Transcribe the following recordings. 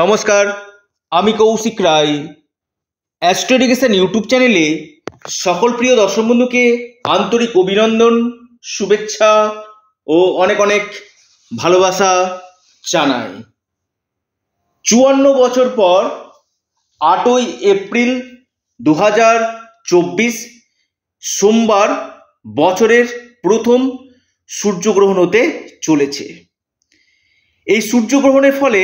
নমস্কার আমি কৌশিক রায় অ্যাস্ট্রোডিকেশন ইউটিউব চ্যানেলে সকল প্রিয় দর্শক বন্ধুকে আন্তরিক অভিনন্দন শুভেচ্ছা ও অনেক অনেক ভালোবাসা জানাই চুয়ান্ন বছর পর আটই এপ্রিল দু সোমবার বছরের প্রথম সূর্যগ্রহণ হতে চলেছে এই সূর্যগ্রহণের ফলে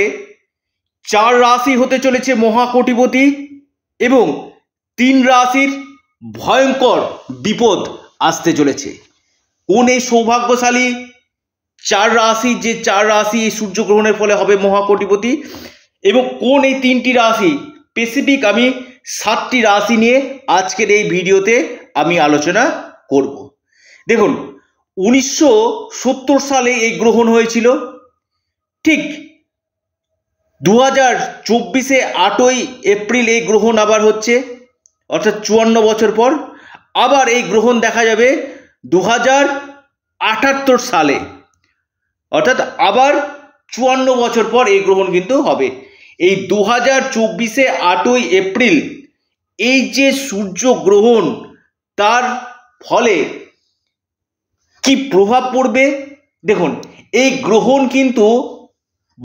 চার রাশি হতে চলেছে মহাকোটিপতি এবং তিন রাশির ভয়ঙ্কর বিপদ আসতে চলেছে কোন এই সৌভাগ্যশালী চার রাশি যে চার রাশি এই সূর্যগ্রহণের ফলে হবে মহাকোটিপতি এবং কোন এই তিনটি রাশি স্পেসিফিক আমি সাতটি রাশি নিয়ে আজকের এই ভিডিওতে আমি আলোচনা করব দেখুন উনিশশো সত্তর সালে এই গ্রহণ হয়েছিল ঠিক দু হাজার চব্বিশে আটই এপ্রিল এই গ্রহণ আবার হচ্ছে অর্থাৎ চুয়ান্ন বছর পর আবার এই গ্রহণ দেখা যাবে দু হাজার আটাত্তর সালে অর্থাৎ আবার চুয়ান্ন বছর পর এই গ্রহণ কিন্তু হবে এই দু হাজার চব্বিশে আটই এপ্রিল এই যে সূর্য গ্রহণ তার ফলে কি প্রভাব পড়বে দেখুন এই গ্রহণ কিন্তু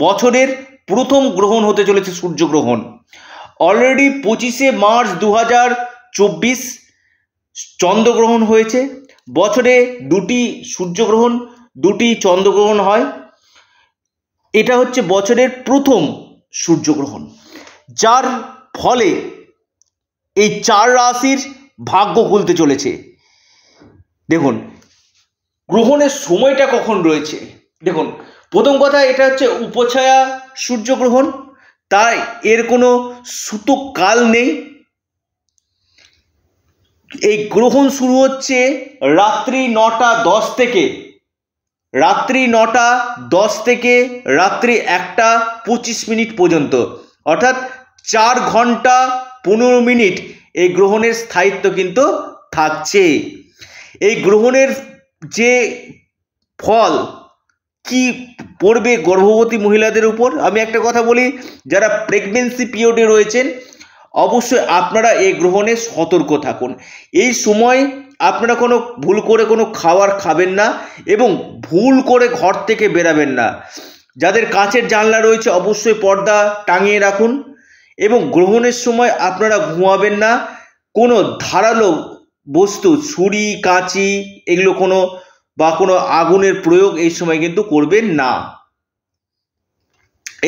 বছরের প্রথম গ্রহণ হতে চলেছে সূর্যগ্রহণ অলরেডি পঁচিশে মার্চ দু হাজার চব্বিশ চন্দ্রগ্রহণ হয়েছে বছরে দুটি সূর্যগ্রহণ দুটি চন্দ্রগ্রহণ হয় এটা হচ্ছে বছরের প্রথম সূর্যগ্রহণ যার ফলে এই চার রাশির ভাগ্য খুলতে চলেছে দেখুন গ্রহণের সময়টা কখন রয়েছে দেখুন প্রথম কথা এটা হচ্ছে উপছায়া সূর্যগ্রহণ তাই এর কোনো কাল নেই এই গ্রহণ শুরু হচ্ছে রাত্রি নটা দশ থেকে রাত্রি নটা দশ থেকে রাত্রি একটা পঁচিশ মিনিট পর্যন্ত অর্থাৎ চার ঘন্টা পনেরো মিনিট এই গ্রহণের স্থায়িত্ব কিন্তু থাকছে এই গ্রহণের যে ফল কি পড়বে গর্ভবতী মহিলাদের উপর আমি একটা কথা বলি যারা প্রেগনেন্সি পিরিয়ডে রয়েছেন অবশ্যই আপনারা এ গ্রহণে সতর্ক থাকুন এই সময় আপনারা কোনো ভুল করে কোনো খাবার খাবেন না এবং ভুল করে ঘর থেকে বেরাবেন না যাদের কাছের জানলা রয়েছে অবশ্যই পর্দা টাঙিয়ে রাখুন এবং গ্রহণের সময় আপনারা ঘুমাবেন না কোনো ধারালো বস্তু ছুরি কাঁচি এগুলো কোনো বা কোনো আগুনের প্রয়োগ এই সময় কিন্তু করবেন না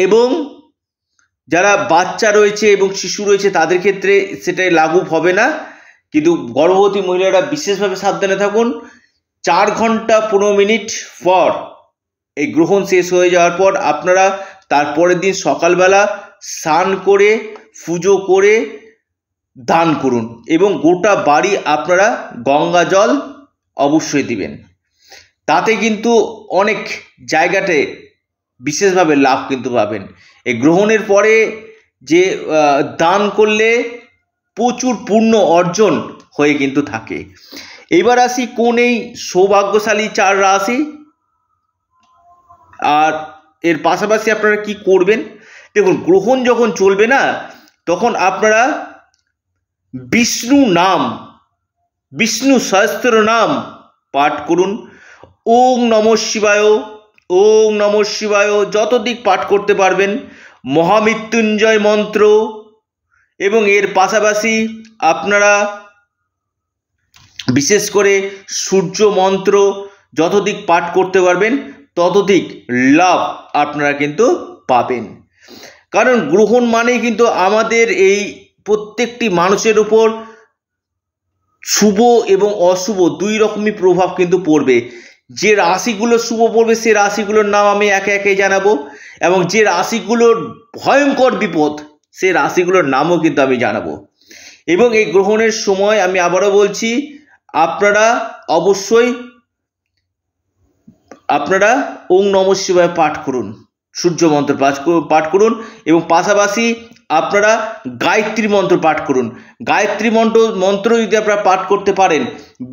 এবং যারা বাচ্চা রয়েছে এবং শিশু রয়েছে তাদের ক্ষেত্রে সেটাই লাগু হবে না কিন্তু গর্ভবতী মহিলারা বিশেষভাবে সাবধানে থাকুন চার ঘন্টা পনেরো মিনিট পর এই গ্রহণ শেষ হয়ে যাওয়ার পর আপনারা তারপরের দিন সকালবেলা স্নান করে পুজো করে দান করুন এবং গোটা বাড়ি আপনারা গঙ্গা জল অবশ্যই দিবেন তাতে কিন্তু অনেক জায়গাতে বিশেষভাবে লাভ কিন্তু পাবেন এই গ্রহণের পরে যে দান করলে প্রচুর পূর্ণ অর্জন হয়ে কিন্তু থাকে এবার আসি কোন এই সৌভাগ্যশালী চার রাশি আর এর পাশাপাশি আপনারা কি করবেন দেখুন গ্রহণ যখন চলবে না তখন আপনারা বিষ্ণু নাম বিষ্ণু সহস্ত্র নাম পাঠ করুন ওং নম শিবায় ওং নম শিবায় যত দিক পাঠ করতে পারবেন মহামৃত্যুঞ্জয় মন্ত্র এবং এর পাশাপাশি আপনারা বিশেষ করে সূর্য মন্ত্র যতদিক পাঠ করতে পারবেন দিক লাভ আপনারা কিন্তু পাবেন কারণ গ্রহণ মানেই কিন্তু আমাদের এই প্রত্যেকটি মানুষের উপর শুভ এবং অশুভ দুই রকমই প্রভাব কিন্তু পড়বে যে রাশিগুলো শুভ পড়বে সে রাশিগুলোর নাম আমি একে একে জানাবো এবং যে রাশিগুলোর ভয়ঙ্কর বিপদ সে রাশিগুলোর নামও কিন্তু আমি জানাবো এবং এই গ্রহণের সময় আমি আবারও বলছি আপনারা অবশ্যই আপনারা ওং নম শিবায় পাঠ করুন সূর্য মন্ত্র পাঠ করুন এবং পাশাপাশি আপনারা গায়ত্রী মন্ত্র পাঠ করুন গায়ত্রী মন্ত্র মন্ত্র যদি আপনারা পাঠ করতে পারেন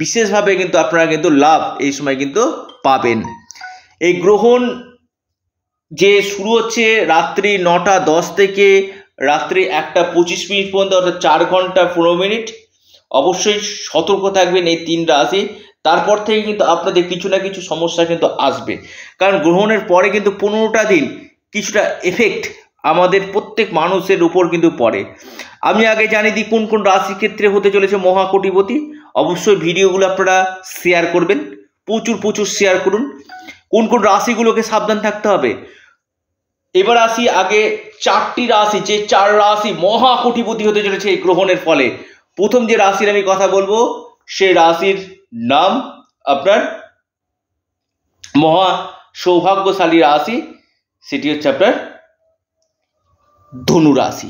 বিশেষভাবে কিন্তু আপনারা কিন্তু লাভ এই সময় কিন্তু পাবেন এই গ্রহণ যে শুরু হচ্ছে রাত্রি নটা দশ থেকে রাত্রি একটা পঁচিশ মিনিট পর্যন্ত অর্থাৎ চার ঘন্টা পনেরো মিনিট অবশ্যই সতর্ক থাকবেন এই তিন রাশি তারপর থেকে কিন্তু আপনাদের কিছু না কিছু সমস্যা কিন্তু আসবে কারণ গ্রহণের পরে কিন্তু পনেরোটা দিন কিছুটা এফেক্ট আমাদের প্রত্যেক মানুষের উপর কিন্তু পড়ে আমি আগে জানি দিই কোন কোন রাশির ক্ষেত্রে হতে চলেছে মহাকটিপতি অবশ্যই ভিডিওগুলো আপনারা শেয়ার করবেন প্রচুর প্রচুর শেয়ার করুন কোন কোন রাশিগুলোকে সাবধান থাকতে হবে এবার আসি আগে চারটি রাশি যে চার রাশি মহা কোটিপতি হতে চলেছে এই গ্রহণের ফলে প্রথম যে রাশির আমি কথা বলবো সে রাশির নাম আপনার মহা সৌভাগ্যশালী রাশি সেটি হচ্ছে আপনার ধনু রাশি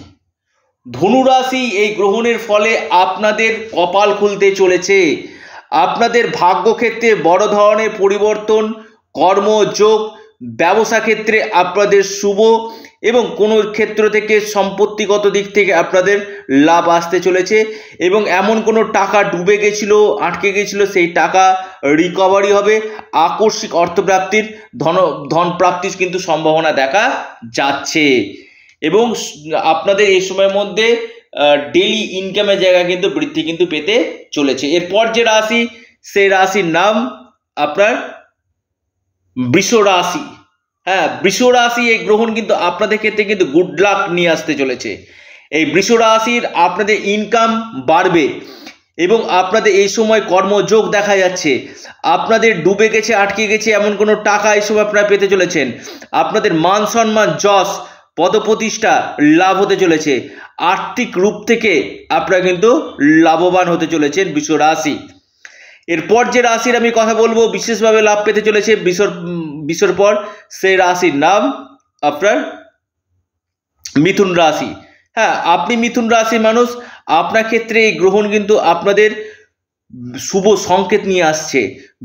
ধনুরাশি এই গ্রহণের ফলে আপনাদের কপাল খুলতে চলেছে আপনাদের ভাগ্যক্ষেত্রে বড় ধরনের পরিবর্তন কর্মযোগ ব্যবসা ক্ষেত্রে আপনাদের শুভ এবং কোনো ক্ষেত্র থেকে সম্পত্তিগত দিক থেকে আপনাদের লাভ আসতে চলেছে এবং এমন কোনো টাকা ডুবে গেছিল আটকে গেছিল সেই টাকা রিকভারি হবে আকস্মিক অর্থপ্রাপ্তির ধন ধনপ্রাপ্তির কিন্তু সম্ভাবনা দেখা যাচ্ছে এবং আপনাদের এই সময়ের মধ্যে ডেলি ইনকামের জায়গা কিন্তু বৃদ্ধি কিন্তু পেতে চলেছে এরপর যে রাশি সেই রাশির নাম আপনার বৃষ রাশি হ্যাঁ বৃষ রাশি এই গ্রহণ কিন্তু আপনাদের ক্ষেত্রে কিন্তু গুড লাক নিয়ে আসতে চলেছে এই বৃষ রাশির আপনাদের ইনকাম বাড়বে এবং আপনাদের এই সময় কর্মযোগ দেখা যাচ্ছে আপনাদের ডুবে গেছে আটকে গেছে এমন কোনো টাকা এই সময় আপনারা পেতে চলেছেন আপনাদের মান সম্মান যশ পদপ্রতিষ্ঠা লাভ হতে চলেছে আর্থিক রূপ থেকে আপনারা কিন্তু লাভবান হতে চলেছেন বিশ্ব রাশি এরপর যে রাশির আমি কথা বলবো বিশেষভাবে লাভ পেতে চলেছে বিশ্বর বিশ্বর পর সেই রাশির নাম আপনার মিথুন রাশি হ্যাঁ আপনি মিথুন রাশির মানুষ আপনার ক্ষেত্রে এই গ্রহণ কিন্তু আপনাদের শুভ সংকেত নিয়ে আসছে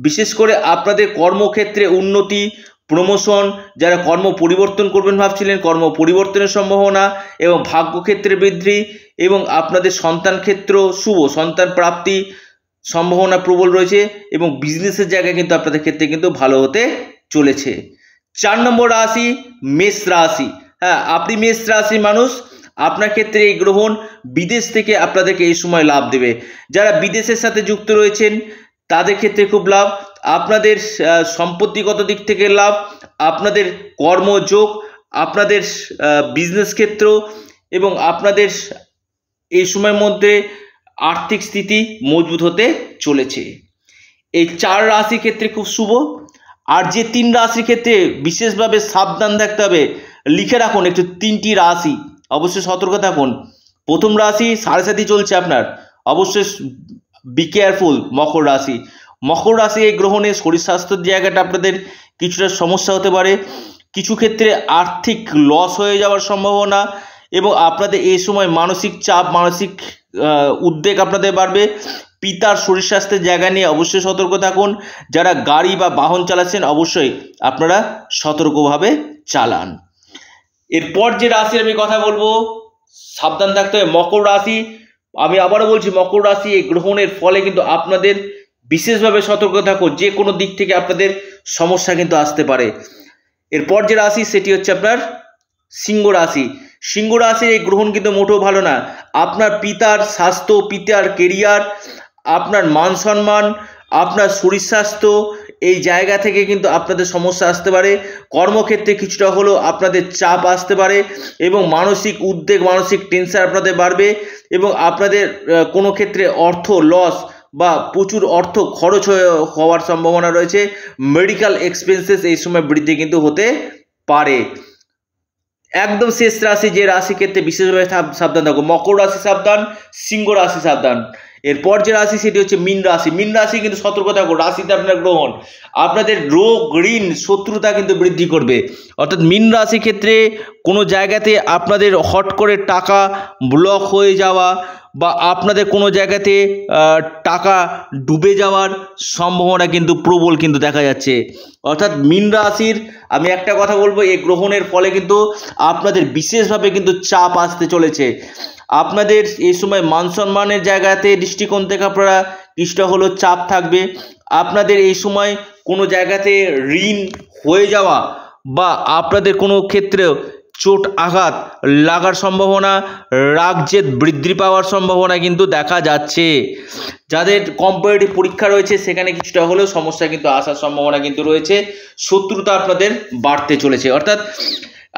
বিশেষ করে আপনাদের কর্মক্ষেত্রে উন্নতি প্রমোশন যারা কর্ম পরিবর্তন করবেন ভাবছিলেন কর্ম পরিবর্তনের সম্ভাবনা এবং ভাগ্যক্ষেত্রে বৃদ্ধি এবং আপনাদের সন্তান ক্ষেত্র শুভ সন্তান প্রাপ্তি সম্ভাবনা প্রবল রয়েছে এবং বিজনেসের জায়গায় কিন্তু আপনাদের ক্ষেত্রে কিন্তু ভালো হতে চলেছে চার নম্বর রাশি মেষ রাশি হ্যাঁ আপনি মেষ রাশি মানুষ আপনার ক্ষেত্রে এই গ্রহণ বিদেশ থেকে আপনাদেরকে এই সময় লাভ দেবে যারা বিদেশের সাথে যুক্ত রয়েছেন তাদের ক্ষেত্রে খুব লাভ আপনাদের সম্পত্তিগত দিক থেকে লাভ আপনাদের কর্মযোগ আপনাদের বিজনেস ক্ষেত্র এবং আপনাদের এই সময়ের মধ্যে আর্থিক স্থিতি মজবুত হতে চলেছে এই চার রাশির ক্ষেত্রে খুব শুভ আর যে তিন রাশির ক্ষেত্রে বিশেষভাবে সাবধান থাকতে হবে লিখে রাখুন একটু তিনটি রাশি অবশ্যই সতর্ক থাকুন প্রথম রাশি সাড়ে সাথে চলছে আপনার অবশ্যই বি কেয়ারফুল মকর রাশি মকর রাশি এই গ্রহণে শরীর স্বাস্থ্যের জায়গাটা আপনাদের কিছুটা সমস্যা হতে পারে কিছু ক্ষেত্রে আর্থিক লস হয়ে যাওয়ার সম্ভাবনা এবং আপনাদের এই সময় মানসিক চাপ মানসিক উদ্বেগ আপনাদের বাড়বে পিতার শরীর স্বাস্থ্যের জায়গা নিয়ে অবশ্যই সতর্ক থাকুন যারা গাড়ি বা বাহন চালাচ্ছেন অবশ্যই আপনারা সতর্কভাবে চালান এরপর যে রাশির আমি কথা বলবো সাবধান থাকতে হবে মকর রাশি আমি আবারও বলছি মকর রাশি এই গ্রহণের ফলে কিন্তু আপনাদের বিশেষভাবে সতর্ক থাকো যে কোনো দিক থেকে আপনাদের সমস্যা কিন্তু আসতে পারে এরপর যে রাশি সেটি হচ্ছে আপনার সিংহ রাশি সিংহ রাশির এই গ্রহণ কিন্তু মোটেও ভালো না আপনার পিতার স্বাস্থ্য পিতার কেরিয়ার আপনার মান সম্মান আপনার শরীর স্বাস্থ্য এই জায়গা থেকে কিন্তু আপনাদের সমস্যা আসতে পারে কর্মক্ষেত্রে কিছুটা হলেও আপনাদের চাপ আসতে পারে এবং মানসিক উদ্বেগ মানসিক টেনশন আপনাদের বাড়বে এবং আপনাদের কোনো ক্ষেত্রে অর্থ লস বা প্রচুর অর্থ খরচ হওয়ার সম্ভাবনা রয়েছে মেডিকেল এক্সপেন্সেস এই সময় বৃদ্ধি কিন্তু হতে পারে একদম শেষ রাশি যে রাশি ক্ষেত্রে বিশেষভাবে সাবধান থাকো মকর রাশি সাবধান সিংহ রাশি সাবধান এরপর যে রাশি সেটি হচ্ছে মিন রাশি মিন রাশি কিন্তু সতর্কতা রাশিতে আপনার গ্রহণ আপনাদের রোগ ঋণ শত্রুতা কিন্তু বৃদ্ধি করবে অর্থাৎ মিন রাশি ক্ষেত্রে কোনো জায়গাতে আপনাদের হট করে টাকা ব্লক হয়ে যাওয়া বা আপনাদের কোনো জায়গাতে টাকা ডুবে যাওয়ার সম্ভাবনা কিন্তু প্রবল কিন্তু দেখা যাচ্ছে অর্থাৎ মিন রাশির আমি একটা কথা বলবো এই গ্রহণের ফলে কিন্তু আপনাদের বিশেষভাবে কিন্তু চাপ আসতে চলেছে আপনাদের এই সময় মান সম্মানের জায়গাতে দৃষ্টিকোণ থেকে আপনারা কিছুটা হলো চাপ থাকবে আপনাদের এই সময় কোনো জায়গাতে ঋণ হয়ে যাওয়া বা আপনাদের কোনো ক্ষেত্রে চোট আঘাত লাগার সম্ভাবনা রাগজেদ বৃদ্ধি পাওয়ার সম্ভাবনা কিন্তু দেখা যাচ্ছে যাদের কম্পিটিভ পরীক্ষা রয়েছে সেখানে কিছুটা হলেও সমস্যা কিন্তু আসার সম্ভাবনা কিন্তু রয়েছে শত্রুতা আপনাদের বাড়তে চলেছে অর্থাৎ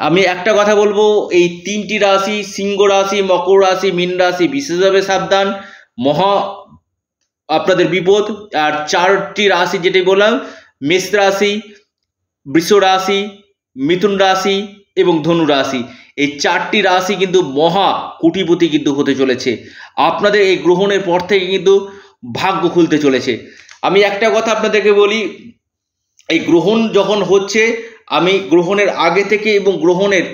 আমি একটা কথা বলবো এই তিনটি রাশি সিংহ রাশি মকর রাশি মীন রাশি বিশেষভাবে সাবধান মহা আপনাদের বিপদ আর চারটি রাশি যেটি বললাম মেষ রাশি বৃষ রাশি মিথুন রাশি এবং ধনু রাশি এই চারটি রাশি কিন্তু মহা কুটিপতি কিন্তু হতে চলেছে আপনাদের এই গ্রহণের পর থেকে কিন্তু ভাগ্য খুলতে চলেছে আমি একটা কথা আপনাদেরকে বলি এই গ্রহণ যখন হচ্ছে আমি গ্রহণের আগে থেকে এবং গ্রহণের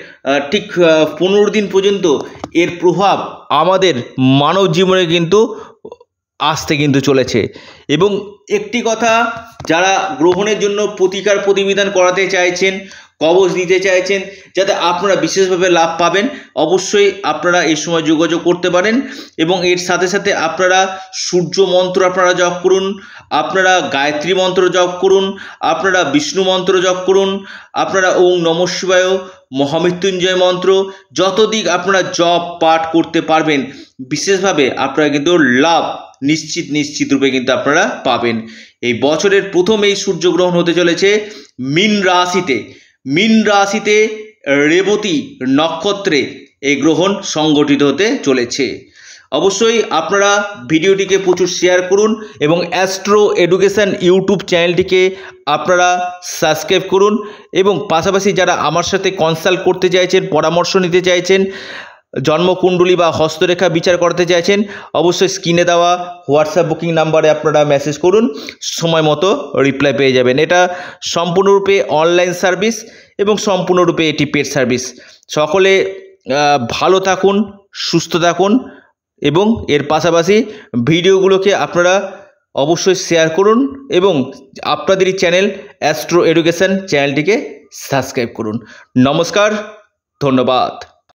ঠিক পনেরো দিন পর্যন্ত এর প্রভাব আমাদের মানব জীবনে কিন্তু আসতে কিন্তু চলেছে এবং একটি কথা যারা গ্রহণের জন্য প্রতিকার প্রতিবিধান করাতে চাইছেন কবচ নিতে চাইছেন যাতে আপনারা বিশেষভাবে লাভ পাবেন অবশ্যই আপনারা এই সময় যোগাযোগ করতে পারেন এবং এর সাথে সাথে আপনারা সূর্য মন্ত্র আপনারা জপ করুন আপনারা গায়ত্রী মন্ত্র জপ করুন আপনারা বিষ্ণু মন্ত্র জপ করুন আপনারা ওং নম শিবায় মহামৃত্যুঞ্জয় মন্ত্র যত দিক আপনারা জপ পাঠ করতে পারবেন বিশেষভাবে আপনারা কিন্তু লাভ নিশ্চিত নিশ্চিত রূপে কিন্তু আপনারা পাবেন এই বছরের প্রথম এই সূর্যগ্রহণ হতে চলেছে মিন রাশিতে মীন রাশিতে রেবতী নক্ষত্রে এই গ্রহণ সংগঠিত হতে চলেছে অবশ্যই আপনারা ভিডিওটিকে প্রচুর শেয়ার করুন এবং অ্যাস্ট্রো এডুকেশান ইউটিউব চ্যানেলটিকে আপনারা সাবস্ক্রাইব করুন এবং পাশাপাশি যারা আমার সাথে কনসাল্ট করতে চাইছেন পরামর্শ নিতে চাইছেন জন্মকুণ্ডুলি বা হস্তরেখা বিচার করতে চাইছেন অবশ্যই স্ক্রিনে দেওয়া হোয়াটসঅ্যাপ বুকিং নাম্বারে আপনারা মেসেজ করুন সময় মতো রিপ্লাই পেয়ে যাবেন এটা সম্পূর্ণরূপে অনলাইন সার্ভিস এবং সম্পূর্ণরূপে এটি পেড সার্ভিস সকলে ভালো থাকুন সুস্থ থাকুন এবং এর পাশাপাশি ভিডিওগুলোকে আপনারা অবশ্যই শেয়ার করুন এবং আপনাদেরই চ্যানেল অ্যাস্ট্রো এডুকেশন চ্যানেলটিকে সাবস্ক্রাইব করুন নমস্কার ধন্যবাদ